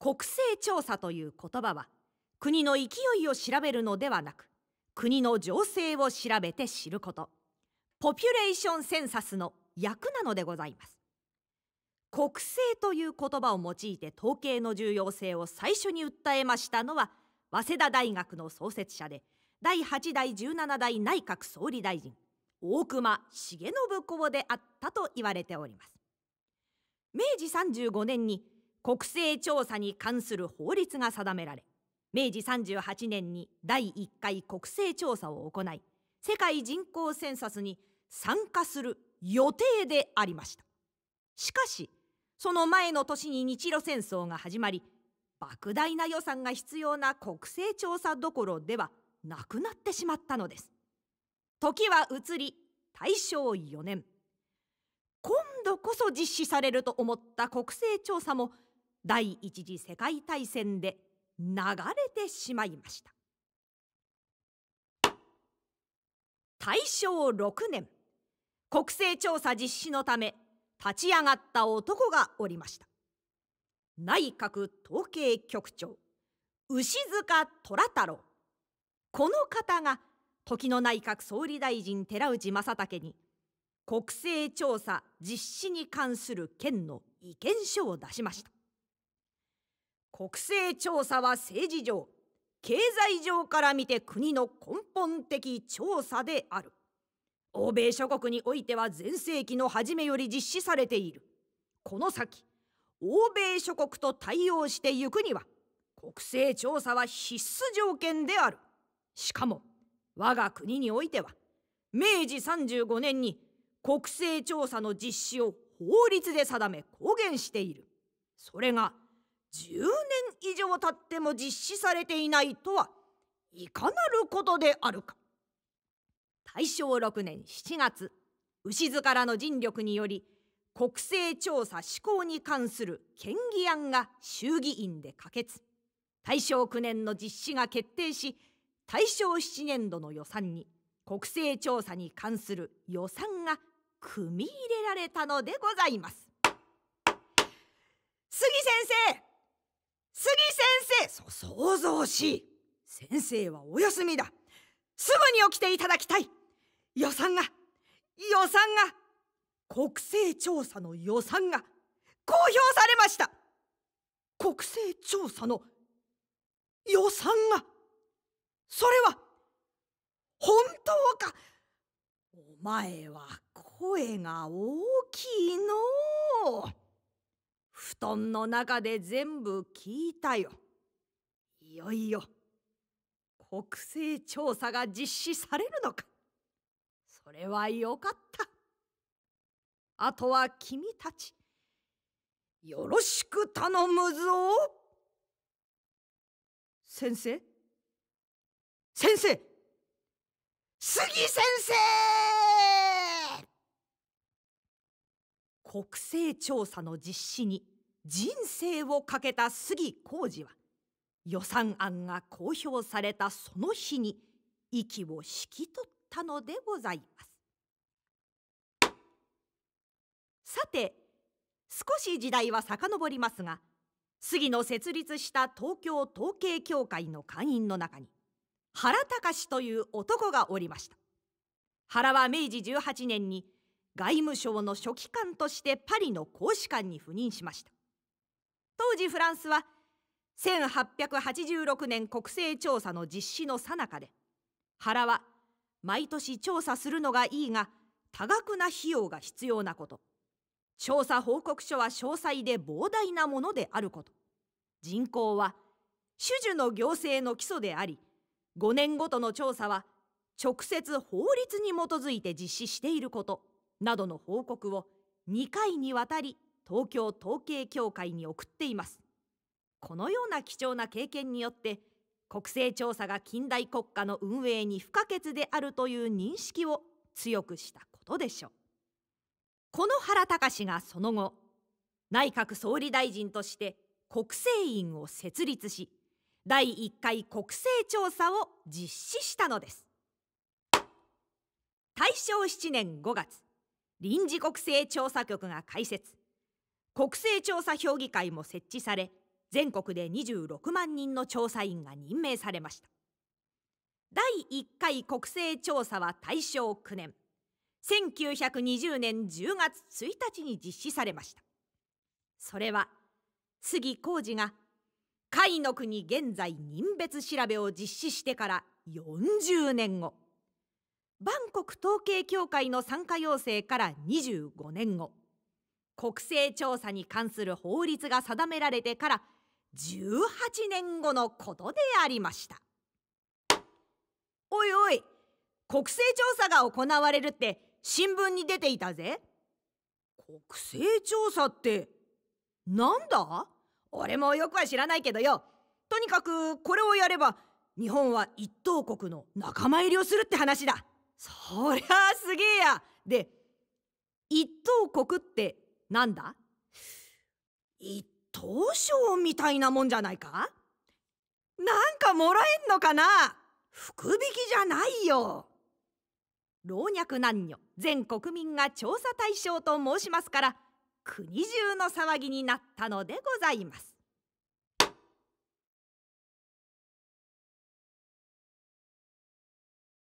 国勢調査という言葉は国の勢いを調べるのではなく国の情勢を調べて知ることポピュレーションセンサスの役なのでございます国勢という言葉を用いて統計の重要性を最初に訴えましたのは早稲田大学の創設者で第8代17代内閣総理大臣大隈重信公であったと言われております明治35年に国勢調査に関する法律が定められ明治38年に第1回国勢調査を行い世界人口センサスに参加する予定でありましたしかしその前の年に日露戦争が始まり莫大な予算が必要な国勢調査どころではなくなってしまったのです時は移り大正4年今度こそ実施されると思った国勢調査も第一次世界大戦で流れてしまいました大正6年国勢調査実施のため立ち上がった男がおりました内閣統計局長牛塚虎太郎この方が時の内閣総理大臣寺内正武に国勢調査実施に関する件の意見書を出しました国勢調査は政治上経済上から見て国の根本的調査である欧米諸国においては前世紀の初めより実施されているこの先欧米諸国と対応してゆくには国勢調査は必須条件であるしかも我が国においては明治35年に国勢調査の実施を法律で定め公言しているそれが「10年以上経っても実施されていないとはいかなることであるか大正6年7月牛津からの尽力により国勢調査施行に関する県議案が衆議院で可決大正9年の実施が決定し大正7年度の予算に国勢調査に関する予算が組み入れられたのでございます。杉先生杉先生そ想像しい先生はお休みだすぐに起きていただきたい予算が予算が国勢調査の予算が公表されました国勢調査の予算がそれは本当かお前は声が大きいのう。布団の中で全部聞いたよ。いよいよ国勢調査が実施されるのか。それはよかった。あとは君たち、よろしく頼むぞ。先生先生杉先生国勢調査の実施に人生をかけた杉浩二は予算案が公表されたその日に息を引き取ったのでございますさて少し時代は遡りますが杉の設立した東京統計協会の会員の中に原隆という男がおりました原は明治18年に「外務省の書記官としてパリの公使館に赴任しました当時フランスは1886年国勢調査の実施のさなかで原は毎年調査するのがいいが多額な費用が必要なこと調査報告書は詳細で膨大なものであること人口は種々の行政の基礎であり5年ごとの調査は直接法律に基づいて実施していることなどの報告を2回にわたり東京統計協会に送っていますこのような貴重な経験によって国勢調査が近代国家の運営に不可欠であるという認識を強くしたことでしょうこの原隆がその後内閣総理大臣として国政院を設立し第1回国勢調査を実施したのです大正7年5月臨時国勢調査局が開設国勢調査評議会も設置され全国で26万人の調査員が任命されました第1回国勢調査は大正9年1920年10月1日に実施されましたそれは杉浩二が甲斐の国現在人別調べを実施してから40年後万国統計協会の参加要請から25年後国勢調査に関する法律が定められてから18年後のことでありましたおいおい国勢調査が行われるって新聞に出ていたぜ国勢調査ってなんだ俺もよくは知らないけどよとにかくこれをやれば日本は一等国の仲間入りをするって話だそりゃあすげえやで一等国ってなんだ一等賞みたいなもんじゃないかなんかもらえんのかな福引きじゃないよ老若男女全国民が調査対象と申しますから国中の騒ぎになったのでございます